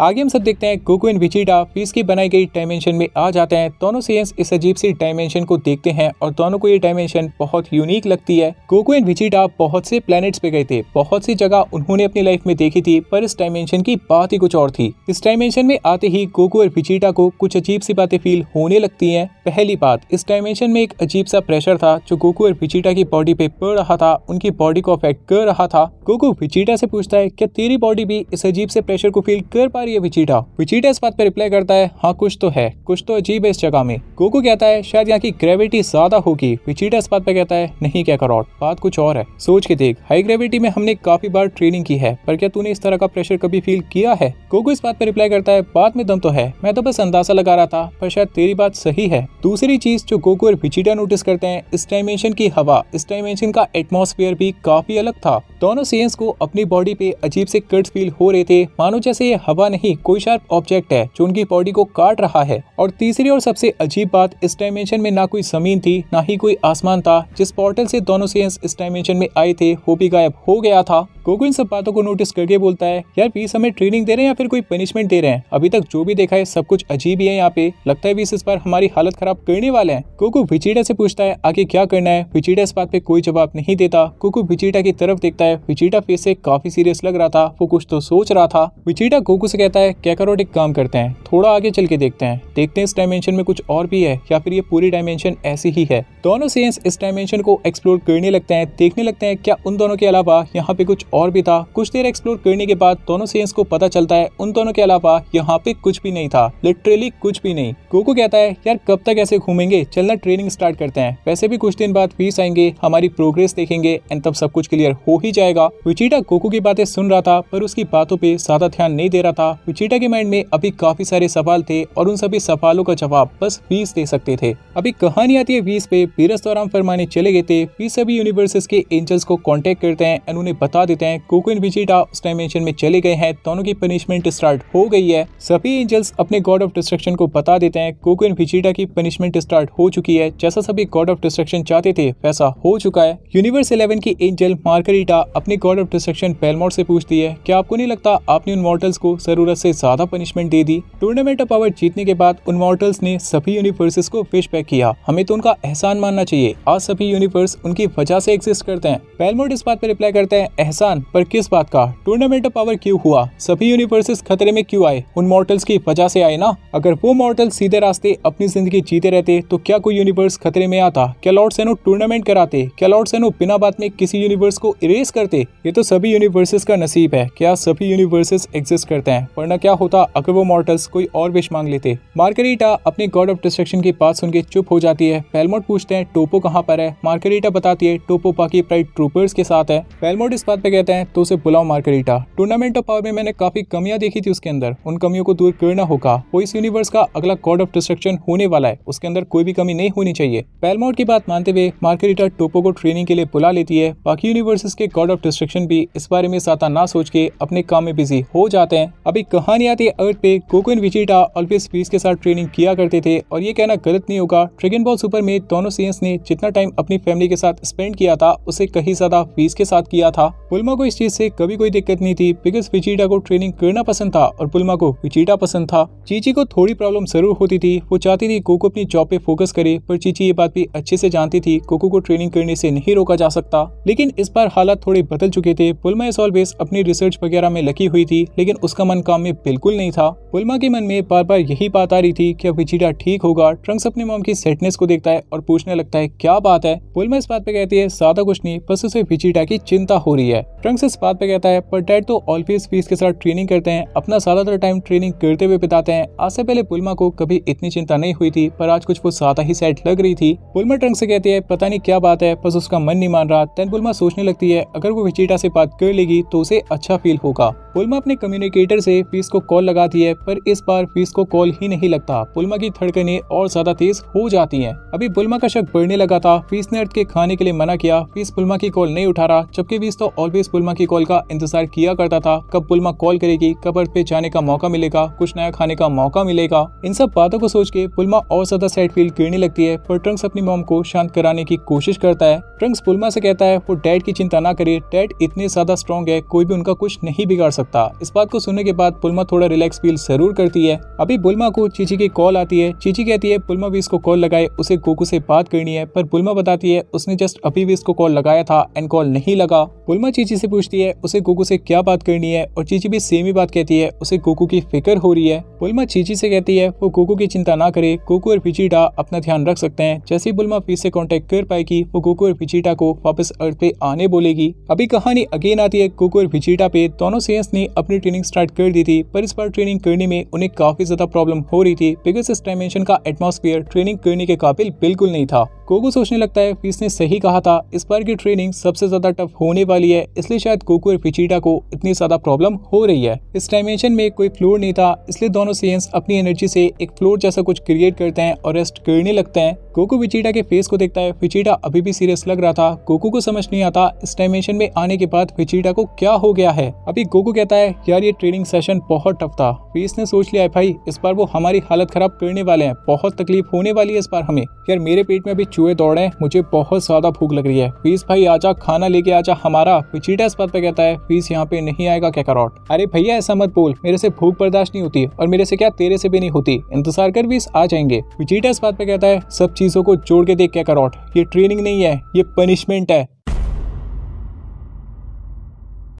आगे हम सब देखते हैं कुकु विचिटा फीस की बनाई गई डायमेंशन में आ जाते हैं दोनों सीएंस इस अजीब सी डायमेंशन को देखते हैं और दोनों को ये डायमेंशन बहुत यूनिक लगती है कुकु विचिटा बहुत से प्लैनेट्स पे गए थे बहुत सी जगह उन्होंने अपनी लाइफ में देखी थी पर इस डायमेंशन की बात ही कुछ और थी इस डायमेंशन में आते ही कोको और विचिटा को कुछ अजीब सी बातें फील होने लगती है पहली बात इस डायमेंशन में एक अजीब सा प्रेशर था जो कोको और विचिटा की बॉडी पे पड़ रहा था उनकी बॉडी को अफेक्ट कर रहा था कोको विचिटा से पूछता है क्या तेरी बॉडी भी इस अजीब से प्रेशर को फील कर पा और ये विचीटा विचीटा इस बात पर रिप्लाई करता है हाँ कुछ तो है कुछ तो अजीब है इस जगह में गोकू कहता है शायद यहाँ की ग्रेविटी ज्यादा होगी विचीटा इस बात पर कहता है नहीं क्या करो बात कुछ और है सोच के देख हाई ग्रेविटी में हमने काफी बार ट्रेनिंग की है पर क्या तूने इस तरह का प्रेशर कभी फील किया है गोकू इस बात पर रिप्लाई करता है बात में दम तो है मैं तो बस अंदाजा लगा रहा था पर शायद तेरी बात सही है दूसरी चीज जो गोकू और विचीटा नोटिस करते हैं इस डायमेंशन की हवा इस डायमेंशन का एटमोसफियर भी काफी अलग था दोनों सेंस को अपनी बॉडी पे अजीब से कट फील हो रहे थे मानो जैसे ये हवा नहीं नहीं कोई शार्प ऑब्जेक्ट है जो उनकी बॉडी को काट रहा है और तीसरी और सबसे अजीब बात इस डायमेंशन में ना कोई जमीन थी ना ही कोई आसमान था जिस पोर्टल से दोनों सेंस इस डायमेंशन में आए थे वो भी गायब हो गया था गोगो इन सब बातों को नोटिस करके बोलता है यार बीस हमें ट्रेनिंग दे रहे हैं या फिर कोई पनिशमेंट दे रहे हैं अभी तक जो भी देखा है सब कुछ अजीब ही है यहाँ पे लगता है बीस इस बार हमारी हालत खराब करने वाले हैं कोको विचिडा से पूछता है आगे क्या करना है विचिडा इस बात पे कोई जवाब नहीं देता कोको विचिटा की तरफ देखता है विचिटा फेस से काफी सीरियस लग रहा था वो कुछ तो सोच रहा था विचिटा कोको से कहता है कैकरोट एक काम करते हैं थोड़ा आगे चल के देखते हैं देखते हैं इस डायमेंशन में कुछ और भी है या फिर ये पूरी डायमेंशन ऐसी ही है दोनों सेंस इस डायमेंशन को एक्सप्लोर करने लगते हैं देखने लगते हैं क्या उन दोनों के अलावा यहाँ पे कुछ और भी था कुछ देर एक्सप्लोर करने के बाद दोनों सेंस को पता चलता है उन दोनों के अलावा यहाँ पे कुछ भी नहीं था लिटरली कुछ भी नहीं गोकू कहता है यार कब तक ऐसे घूमेंगे चलना ट्रेनिंग स्टार्ट करते हैं वैसे भी कुछ दिन बाद फीस आएंगे हमारी प्रोग्रेस देखेंगे एंड तब सब कुछ क्लियर हो ही जाएगा विचिटा गोकू की बातें सुन रहा था पर उसकी बातों पर ज्यादा ध्यान नहीं दे रहा था था विचेटा के माइंड में अभी काफी सारे सवाल थे और उन सभी सवालों का जवाब बस बीस दे सकते थे अभी कहानी आती है बीस पे बीरस और तो राम फरमाने चले गए थे बीस सभी यूनिवर्सेस के एंजल्स को कॉन्टेक्ट करते हैं एंड उन्हें बता देते हैं कोको विचेटा उस डायमेंशन में चले गए हैं दोनों की पनिशमेंट स्टार्ट हो गई है सभी एंजल्स अपने गॉड ऑफ डिस्ट्रक्शन को बता देते हैं कोको एंड विचिटा की पनिशमेंट स्टार्ट हो चुकी है जैसा सभी गॉड ऑफ डिस्ट्रक्शन चाहते थे वैसा हो चुका है यूनिवर्स इलेवन की एंजल मार्करिटा अपने गॉड ऑफ डिस्ट्रक्शन बेलमोर से पूछती है क्या आपको नहीं लगता आपने उन मॉडल्स को सर जरूरत से ज्यादा पनिशमेंट दे दी टूर्नामेंट ऑफ पावर जीतने के बाद उन मॉर्टल्स ने सभी यूनिवर्सेस को फिश पैक किया हमें तो उनका एहसान मानना चाहिए आज सभी यूनिवर्स उनकी वजह ऐसी एग्जिस्ट करते हैं पेलमोट इस बात पर रिप्लाई करते हैं एहसान पर किस बात का टूर्नामेंट ऑफ पावर क्यूँ हुआ सभी यूनिवर्सेस खतरे में क्यूँ आए उन मॉर्टल्स की वजह ऐसी आए ना अगर वो मॉर्टल सीधे रास्ते अपनी जिंदगी जीते रहते तो क्या कोई यूनिवर्स खतरे में आता क्या लॉर्ड सेनो टूर्नामेंट कराते क्या लॉर्ड सेनो बिना बात में किसी यूनिवर्स को इरेज करते ये तो सभी यूनिवर्सेस का नसीब है क्या सभी यूनिवर्सेस एग्जिस्ट करते हैं वरना क्या होता अगर वो मॉर्टल्स कोई और विश मांग लेते मार्केटा अपने गॉड ऑफ डिस्ट्रक्शन के पास सुनकर चुप हो जाती है पेलमोट पूछते हैं टोपो कहाँ पर है मार्केटा बताती है टोपो बाकी प्राइड ट्रूपर्स के साथ है पेलमोट इस बात पे कहते हैं तो उसे बुलाओ मार्केटा टूर्नामेंट ऑफ पावर में मैंने काफी कमियां देखी थी उसके अंदर उन कमियों को दूर करना होगा वो इस यूनिवर्स का अगला गॉड ऑफ डिस्ट्रक्शन होने वाला है उसके अंदर कोई भी कमी नहीं होनी चाहिए पेलमोट की बात मानते हुए मार्केटा टोपो को ट्रेनिंग के लिए बुला लेती है बाकी यूनिवर्सेस के गॉड ऑफ डिस्ट्रक्शन भी इस बारे में साता ना सोच के अपने काम में बिजी हो जाते हैं अब मुताबिक कहानियाती अर्थ पे कोकुन विचिटा ऑलवेज पीस के साथ ट्रेनिंग किया करते थे और ये कहना गलत नहीं होगा ट्रेगन बॉल सुपर में दोनों सीएस ने जितना टाइम अपनी फैमिली के साथ स्पेंड किया था उसे कहीं ज्यादा पीस के साथ किया था पुलमा को इस चीज से कभी कोई दिक्कत नहीं थी बिकॉज विचिटा को ट्रेनिंग करना पसंद था और पुलमा को विचिटा पसंद था चीची को थोड़ी प्रॉब्लम जरूर होती थी वो चाहती थी कोको अपनी जॉब पे फोकस करे पर चीची ये बात भी अच्छे से जानती थी कोको को ट्रेनिंग करने से नहीं रोका जा सकता लेकिन इस बार हालात थोड़े बदल चुके थे पुलमा इस ऑलवेज अपनी रिसर्च वगैरह में लगी हुई थी लेकिन उसका मन काम में बिल्कुल नहीं था पुलमा के मन में बार बार यही बात आ रही थी कि अब विचिटा ठीक होगा ट्रंक्स अपने मॉम की सेटनेस को देखता है और पूछने लगता है क्या बात है पुलमा इस बात पे कहती है ज्यादा कुछ नहीं बस उसे विचिटा की चिंता हो रही है ट्रंक्स इस बात पे कहता है पर डैड तो ऑलवेज फीस के साथ ट्रेनिंग करते हैं अपना ज्यादातर टाइम ट्रेनिंग करते हुए बिताते हैं आज से पहले पुलमा को कभी इतनी चिंता नहीं हुई थी पर आज कुछ वो ज्यादा ही सेट लग रही थी पुलमा ट्रंक से कहती है पता नहीं क्या बात है बस उसका मन नहीं मान रहा तेन पुलमा सोचने लगती है अगर वो विचिटा से बात कर लेगी तो उसे अच्छा फील होगा पुलमा अपने कम्युनिकेटर से से पीस को कॉल लगाती है पर इस बार फीस को कॉल ही नहीं लगता पुलमा की धड़कने और ज्यादा तेज हो जाती है अभी पुलमा का शक बढ़ने लगा था पीस ने अर्थ के खाने के लिए मना किया फीस पुलमा की कॉल नहीं उठा रहा जबकि पीस तो ऑलवेज पुलमा की कॉल का इंतजार किया करता था कब पुलमा कॉल करेगी कब अर्थ पे जाने का मौका मिलेगा कुछ नया खाने का मौका मिलेगा इन सब बातों को सोच के पुलमा और ज्यादा सैड फील करने लगती है पर ट्रंक्स अपनी मोम को शांत कराने की कोशिश करता है ट्रंक्स पुलमा से कहता है वो डैड की चिंता ना करे डैड इतने ज्यादा स्ट्रॉन्ग है कोई भी उनका कुछ नहीं बिगाड़ सकता इस बात को सुनने के बाद बाद पुलमा थोड़ा रिलैक्स फील जरूर करती है अभी पुलमा को चीची की कॉल आती है चीची कहती है पुलमा भी इसको कॉल लगाए उसे कोकू से बात करनी है पर पुलमा बताती है उसने जस्ट अभी भी इसको कॉल लगाया था एंड कॉल नहीं लगा पुलमा चीची से पूछती है उसे कोकू से क्या बात करनी है और चीची भी सेम ही बात कहती है उसे कोकू की फिक्र हो रही है बुलमा चीची से कहती है वो कोको की चिंता ना करे कोको और पिचीटा अपना ध्यान रख सकते हैं जैसे ही बुलमा फिर से कॉन्टेक्ट कर पाएगी वो कोको और पिचीटा को वापस अर्थ पे आने बोलेगी अभी कहानी अगेन आती है कोको और पिचीटा पे दोनों सेंस ने अपनी ट्रेनिंग स्टार्ट कर दी थी पर इस बार ट्रेनिंग करने में उन्हें काफी ज्यादा प्रॉब्लम हो रही थी बिकॉज इस डायमेंशन का एटमोस्फियर ट्रेनिंग करने के काबिल बिल्कुल नहीं था कोको सोचने लगता है फीस ने सही कहा था इस बार की ट्रेनिंग सबसे ज्यादा टफ होने वाली है इसलिए शायद कोको और पिचीटा को इतनी ज्यादा प्रॉब्लम हो रही है इस डायमेंशन में कोई फ्लोर नहीं था इसलिए दोनों दोनों अपनी एनर्जी से एक फ्लोर जैसा कुछ क्रिएट करते हैं और रेस्ट करने लगते हैं कोको विचिटा के फेस को देखता है विचिटा अभी भी सीरियस लग रहा था कोको को समझ नहीं आता इस डायमेंशन में आने के बाद विचिटा को क्या हो गया है अभी कोको कहता है यार ये ट्रेनिंग सेशन बहुत टफ था फेस ने सोच लिया है भाई इस बार वो हमारी हालत खराब करने वाले हैं बहुत तकलीफ होने वाली है इस बार हमें यार मेरे पेट में अभी चूहे दौड़े हैं मुझे बहुत ज्यादा भूख लग रही है फीस भाई आजा खाना लेके आजा हमारा विचिटा इस बात पे कहता है फीस यहाँ पे नहीं आएगा क्या अरे भैया ऐसा मत बोल मेरे से भूख बर्दाश्त नहीं होती और मेरे से क्या तेरे से भी नहीं होती इंतजार कर भी आ जाएंगे विजेटा इस बात पे कहता है सब चीजों को जोड़ के देख क्या करोट ये ट्रेनिंग नहीं है ये पनिशमेंट है